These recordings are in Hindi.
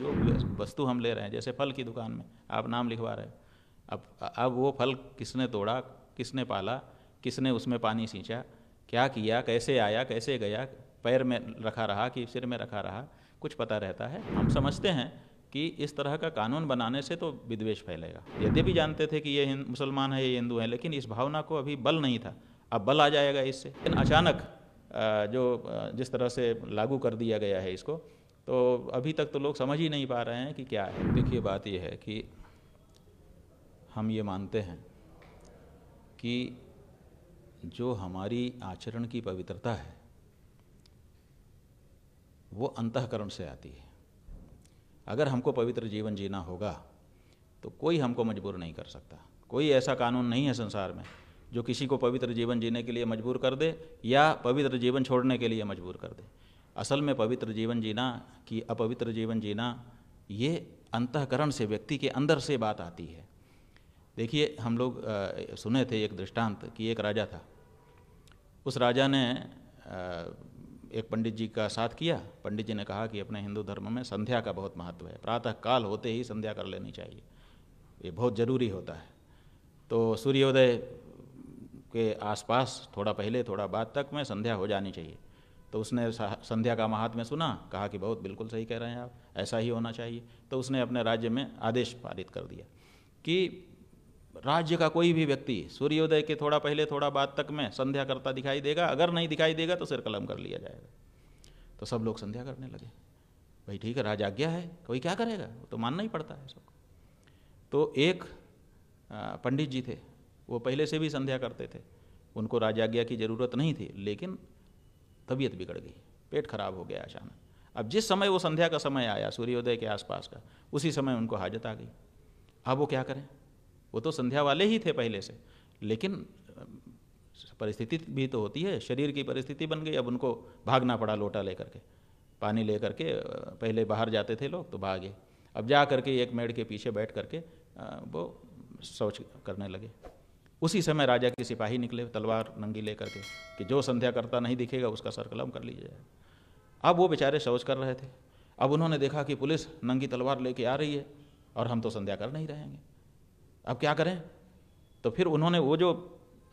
जो वस्तु हम ले रहे हैं जैसे फल की दुकान में आप नाम लिखवा रहे हैं अब अब वो फल किसने तोड़ा किसने पाला किसने उसमें पानी सींचा क्या किया कैसे आया कैसे गया पैर में रखा रहा कि सिर में रखा रहा कुछ पता रहता है हम समझते हैं कि इस तरह का कानून बनाने से तो विद्वेष फैलेगा यदि भी जानते थे कि ये मुसलमान है ये हिंदू है लेकिन इस भावना को अभी बल नहीं था अब बल आ जाएगा इससे लेकिन अचानक जो जिस तरह से लागू कर दिया गया है इसको तो अभी तक तो लोग समझ ही नहीं पा रहे हैं कि क्या है देखिए बात यह है कि हम ये मानते हैं कि जो हमारी आचरण की पवित्रता है वो अंतकरण से आती है अगर हमको पवित्र जीवन जीना होगा तो कोई हमको मजबूर नहीं कर सकता कोई ऐसा कानून नहीं है संसार में जो किसी को पवित्र जीवन जीने के लिए मजबूर कर दे या पवित्र जीवन छोड़ने के लिए मजबूर कर दे असल में पवित्र जीवन जीना कि अपवित्र जीवन जीना ये अंतकरण से व्यक्ति के अंदर से बात आती है देखिए हम लोग आ, सुने थे एक दृष्टांत कि एक राजा था उस राजा ने आ, एक पंडित जी का साथ किया पंडित जी ने कहा कि अपने हिंदू धर्म में संध्या का बहुत महत्व है प्रातः काल होते ही संध्या कर लेनी चाहिए ये बहुत ज़रूरी होता है तो सूर्योदय के आसपास थोड़ा पहले थोड़ा बाद तक में संध्या हो जानी चाहिए तो उसने संध्या का महात्म्य सुना कहा कि बहुत बिल्कुल सही कह रहे हैं आप ऐसा ही होना चाहिए तो उसने अपने राज्य में आदेश पारित कर दिया कि राज्य का कोई भी व्यक्ति सूर्योदय के थोड़ा पहले थोड़ा बाद तक में संध्या करता दिखाई देगा अगर नहीं दिखाई देगा तो सिर कलम कर लिया जाएगा तो सब लोग संध्या करने लगे भाई ठीक है राज आज्ञा है कोई क्या करेगा वो तो मानना ही पड़ता है सबको तो एक पंडित जी थे वो पहले से भी संध्या करते थे उनको राजाज्ञा की जरूरत नहीं थी लेकिन तबीयत बिगड़ गई पेट खराब हो गया अचानक अब जिस समय वो संध्या का समय आया सूर्योदय के आसपास का उसी समय उनको हाजत आ गई अब वो क्या करें वो तो संध्या वाले ही थे पहले से लेकिन परिस्थिति भी तो होती है शरीर की परिस्थिति बन गई अब उनको भागना पड़ा लोटा लेकर के पानी लेकर के पहले बाहर जाते थे लोग तो भागे अब जा करके एक मेड़ के पीछे बैठ करके वो शौच करने लगे उसी समय राजा के सिपाही निकले तलवार नंगी लेकर के कि जो संध्या करता नहीं दिखेगा उसका सर कलम कर लीजिए अब वो बेचारे शौच कर रहे थे अब उन्होंने देखा कि पुलिस नंगी तलवार लेके आ रही है और हम तो संध्या कर नहीं रहेंगे अब क्या करें तो फिर उन्होंने वो जो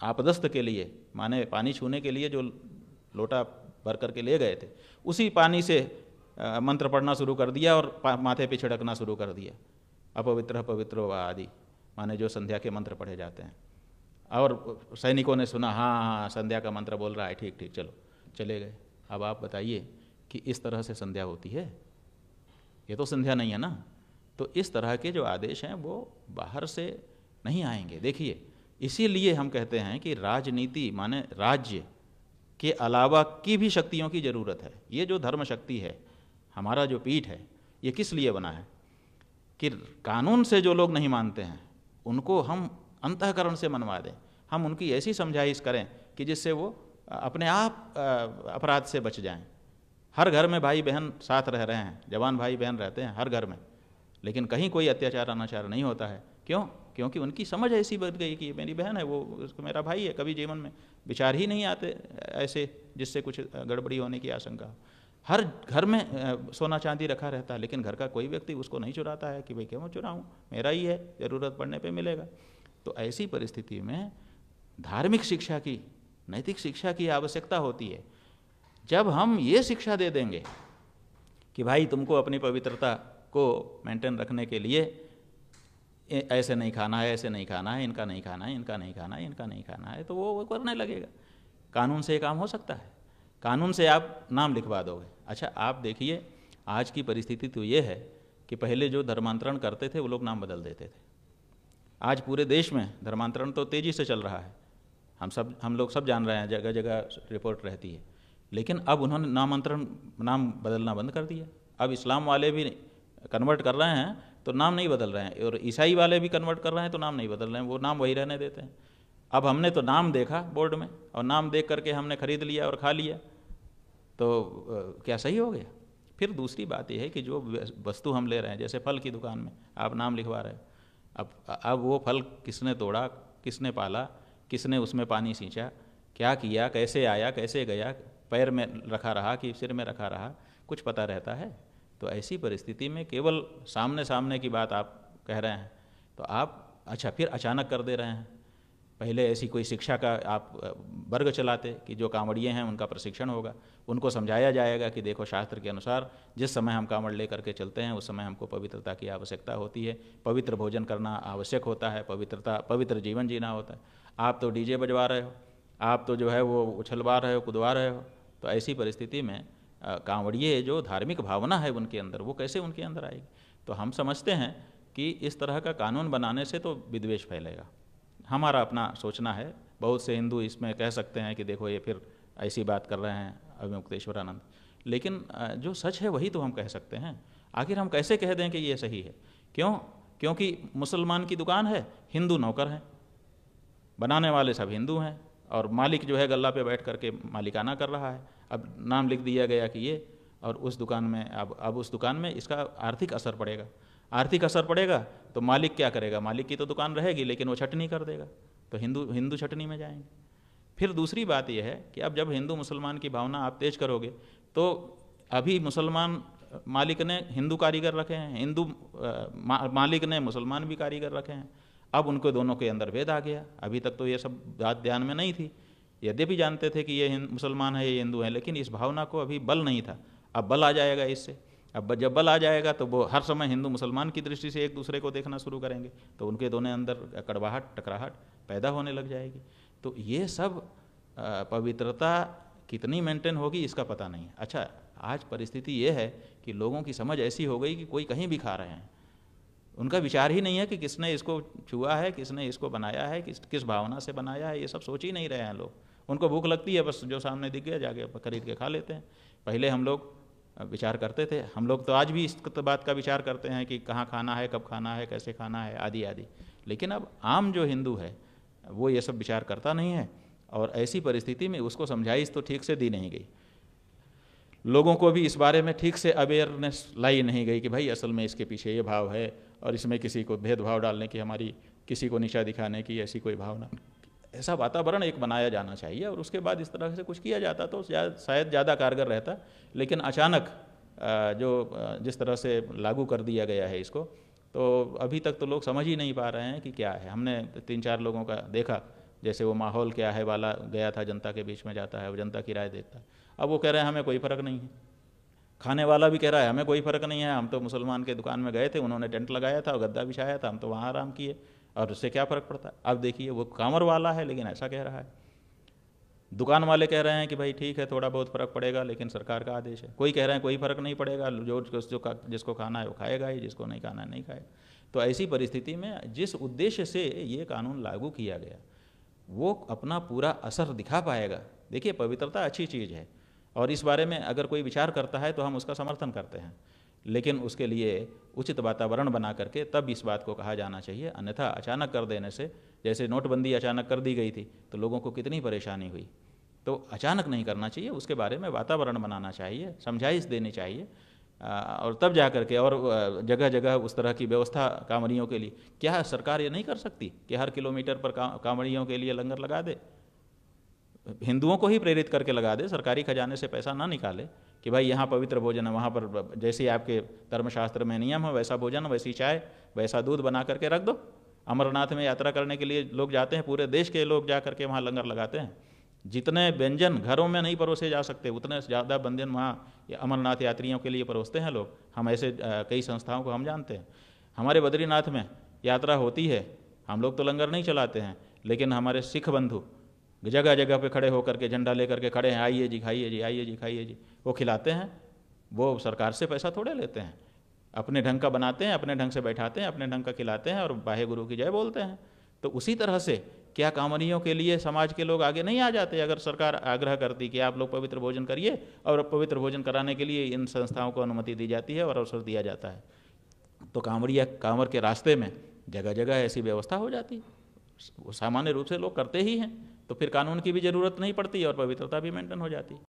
आपदस्त के लिए माने पानी छूने के लिए जो लोटा भर करके ले गए थे उसी पानी से मंत्र पढ़ना शुरू कर दिया और माथे पे छिड़कना शुरू कर दिया अपवित्र पवित्र व आदि माने जो संध्या के मंत्र पढ़े जाते हैं और सैनिकों ने सुना हाँ, हाँ हाँ संध्या का मंत्र बोल रहा है ठीक ठीक चलो चले गए अब आप बताइए कि इस तरह से संध्या होती है ये तो संध्या नहीं है ना तो इस तरह के जो आदेश हैं वो बाहर से नहीं आएंगे देखिए इसीलिए हम कहते हैं कि राजनीति माने राज्य के अलावा की भी शक्तियों की ज़रूरत है ये जो धर्म शक्ति है हमारा जो पीठ है ये किस लिए बना है कि कानून से जो लोग नहीं मानते हैं उनको हम अंतकरण से मनवा दें हम उनकी ऐसी समझाइश करें कि जिससे वो अपने आप अपराध से बच जाएं हर घर में भाई बहन साथ रह रहे हैं जवान भाई बहन रहते हैं हर घर में लेकिन कहीं कोई अत्याचार अनाचार नहीं होता है क्यों क्योंकि उनकी समझ ऐसी बन गई कि मेरी बहन है वो उसको मेरा भाई है कभी जीवन में विचार ही नहीं आते ऐसे जिससे कुछ गड़बड़ी होने की आशंका हर घर में सोना चांदी रखा रहता है लेकिन घर का कोई व्यक्ति उसको नहीं चुराता है कि भाई क्यों चुराऊँ मेरा ही है ज़रूरत पड़ने पर मिलेगा तो ऐसी परिस्थिति में धार्मिक शिक्षा की नैतिक शिक्षा की आवश्यकता होती है जब हम ये शिक्षा दे देंगे कि भाई तुमको अपनी पवित्रता को मेंटेन रखने के लिए ऐसे नहीं खाना है ऐसे नहीं खाना है इनका नहीं खाना है इनका नहीं खाना है इनका नहीं खाना है तो वो वो करने लगेगा कानून से काम हो सकता है कानून से आप नाम लिखवा दोगे अच्छा आप देखिए आज की परिस्थिति तो ये है कि पहले जो धर्मांतरण करते थे वो लोग नाम बदल देते थे आज पूरे देश में धर्मांतरण तो तेज़ी से चल रहा है हम सब हम लोग सब जान रहे हैं जगह जगह रिपोर्ट रहती है लेकिन अब उन्होंने नामांतरण नाम बदलना बंद कर दिया अब इस्लाम वाले भी कन्वर्ट कर रहे हैं तो नाम नहीं बदल रहे हैं और ईसाई वाले भी कन्वर्ट कर रहे हैं तो नाम नहीं बदल रहे हैं वो नाम वही रहने देते हैं अब हमने तो नाम देखा बोर्ड में और नाम देख करके हमने खरीद लिया और खा लिया तो क्या सही हो गया फिर दूसरी बात यह है कि जो वस्तु हम ले रहे हैं जैसे फल की दुकान में आप नाम लिखवा रहे हो अब अब वो फल किसने तोड़ा किसने पाला किसने उसमें पानी सींचा क्या किया कैसे आया कैसे गया पैर में रखा रहा कि सिर में रखा रहा कुछ पता रहता है तो ऐसी परिस्थिति में केवल सामने सामने की बात आप कह रहे हैं तो आप अच्छा फिर अचानक कर दे रहे हैं पहले ऐसी कोई शिक्षा का आप वर्ग चलाते कि जो कांवड़िए हैं उनका प्रशिक्षण होगा उनको समझाया जाएगा कि देखो शास्त्र के अनुसार जिस समय हम कांवड़ ले करके चलते हैं उस समय हमको पवित्रता की आवश्यकता होती है पवित्र भोजन करना आवश्यक होता है पवित्रता पवित्र जीवन जीना होता है आप तो डीजे बजवा रहे हो आप तो जो है वो उछलवा रहे हो कुदवा रहे हो तो ऐसी परिस्थिति में कांवड़िए जो धार्मिक भावना है उनके अंदर वो कैसे उनके अंदर आएगी तो हम समझते हैं कि इस तरह का कानून बनाने से तो विद्वेष फैलेगा हमारा अपना सोचना है बहुत से हिंदू इसमें कह सकते हैं कि देखो ये फिर ऐसी बात कर रहे हैं अभिमुक्तेश्वरानंद लेकिन जो सच है वही तो हम कह सकते हैं आखिर हम कैसे कह दें कि ये सही है क्यों क्योंकि मुसलमान की दुकान है हिंदू नौकर हैं बनाने वाले सब हिंदू हैं और मालिक जो है गल्ला पे बैठ करके मालिकाना कर रहा है अब नाम लिख दिया गया कि ये और उस दुकान में अब अब उस दुकान में इसका आर्थिक असर पड़ेगा आर्थिक असर पड़ेगा तो मालिक क्या करेगा मालिक की तो दुकान रहेगी लेकिन वो छटनी कर देगा तो हिंदू हिंदू छटनी में जाएंगे फिर दूसरी बात यह है कि अब जब हिंदू मुसलमान की भावना आप तेज करोगे तो अभी मुसलमान मालिक ने हिंदू कारीगर रखे हैं हिंदू मालिक ने मुसलमान भी कारीगर रखे हैं अब उनको दोनों के अंदर भेद आ गया अभी तक तो ये सब बात ध्यान में नहीं थी यद्यपि जानते थे कि ये मुसलमान है ये हिंदू है लेकिन इस भावना को अभी बल नहीं था अब बल आ जाएगा इससे अब जब बल आ जाएगा तो वो हर समय हिंदू मुसलमान की दृष्टि से एक दूसरे को देखना शुरू करेंगे तो उनके दोनों अंदर कड़वाहट टकराहट पैदा होने लग जाएगी तो ये सब पवित्रता कितनी मेंटेन होगी इसका पता नहीं है अच्छा आज परिस्थिति ये है कि लोगों की समझ ऐसी हो गई कि कोई कहीं भी खा रहे हैं उनका विचार ही नहीं है कि किसने इसको छुआ है किसने इसको बनाया है किस किस भावना से बनाया है ये सब सोच ही नहीं रहे हैं लोग उनको भूख लगती है बस जो सामने दिख गया जाके खरीद के खा लेते हैं पहले हम लोग विचार करते थे हम लोग तो आज भी इस बात का विचार करते हैं कि कहाँ खाना है कब खाना है कैसे खाना है आदि आदि लेकिन अब आम जो हिंदू है वो ये सब विचार करता नहीं है और ऐसी परिस्थिति में उसको समझाइश तो ठीक से दी नहीं गई लोगों को भी इस बारे में ठीक से अवेयरनेस लाई नहीं गई कि भाई असल में इसके पीछे ये भाव है और इसमें किसी को भेदभाव डालने की हमारी किसी को निशा दिखाने की ऐसी कोई भावना ऐसा वातावरण एक बनाया जाना चाहिए और उसके बाद इस तरह से कुछ किया जाता तो जा, शायद ज़्यादा कारगर रहता लेकिन अचानक जो जिस तरह से लागू कर दिया गया है इसको तो अभी तक तो लोग समझ ही नहीं पा रहे हैं कि क्या है हमने तीन चार लोगों का देखा जैसे वो माहौल क्या है वाला गया था जनता के बीच में जाता है वो जनता की राय देखता है अब वो कह रहे हैं हमें कोई फ़र्क नहीं है खाने वाला भी कह रहा है हमें कोई फ़र्क नहीं है हम तो मुसलमान के दुकान में गए थे उन्होंने टेंट लगाया था और गद्दा बिछाया था हम तो वहाँ आराम किए और उससे क्या फ़र्क पड़ता है अब देखिए वो कामर वाला है लेकिन ऐसा कह रहा है दुकान वाले कह रहे हैं कि भाई ठीक है थोड़ा बहुत फ़र्क पड़ेगा लेकिन सरकार का आदेश है कोई कह रहे हैं कोई फ़र्क नहीं पड़ेगा जो जो जिसको खाना है वो खाएगा ही जिसको नहीं खाना है नहीं खाएगा तो ऐसी परिस्थिति में जिस उद्देश्य से ये कानून लागू किया गया वो अपना पूरा असर दिखा पाएगा देखिए पवित्रता अच्छी चीज़ है और इस बारे में अगर कोई विचार करता है तो हम उसका समर्थन करते हैं लेकिन उसके लिए उचित वातावरण बना करके तब इस बात को कहा जाना चाहिए अन्यथा अचानक कर देने से जैसे नोटबंदी अचानक कर दी गई थी तो लोगों को कितनी परेशानी हुई तो अचानक नहीं करना चाहिए उसके बारे में वातावरण बनाना चाहिए समझाइश देनी चाहिए और तब जा करके और जगह जगह उस तरह की व्यवस्था कांवड़ियों के लिए क्या सरकार ये नहीं कर सकती कि हर किलोमीटर पर कांवड़ियों के लिए लंगर लगा दे हिंदुओं को ही प्रेरित करके लगा दे सरकारी खजाने से पैसा ना निकाले कि भाई यहाँ पवित्र भोजन है वहाँ पर जैसे आपके धर्मशास्त्र में नियम है वैसा भोजन वैसी चाय वैसा दूध बना करके रख दो अमरनाथ में यात्रा करने के लिए लोग जाते हैं पूरे देश के लोग जा करके वहाँ लंगर लगाते हैं जितने व्यंजन घरों में नहीं परोसे जा सकते उतने ज़्यादा व्यंजन वहाँ अमरनाथ यात्रियों के लिए परोसते हैं लोग हम ऐसे कई संस्थाओं को हम जानते हैं हमारे बद्रीनाथ में यात्रा होती है हम लोग तो लंगर नहीं चलाते हैं लेकिन हमारे सिख बंधु जगह जगह पे खड़े होकर के झंडा लेकर के खड़े हैं आइए जी खाइए जी आइए जी खाइए जी वो खिलाते हैं वो सरकार से पैसा थोड़े लेते हैं अपने ढंग का बनाते हैं अपने ढंग से बैठाते हैं अपने ढंग का खिलाते हैं और बाहे गुरु की जय बोलते हैं तो उसी तरह से क्या कामनियों के लिए समाज के लोग आगे नहीं आ जाते अगर सरकार आग्रह करती कि आप लोग पवित्र भोजन करिए और पवित्र भोजन कराने के लिए इन संस्थाओं को अनुमति दी जाती है और अवसर दिया जाता है तो कांवरिया कांवर के रास्ते में जगह जगह ऐसी व्यवस्था हो जाती सामान्य रूप से लोग करते ही हैं तो फिर कानून की भी ज़रूरत नहीं पड़ती और पवित्रता भी मेंटेन हो जाती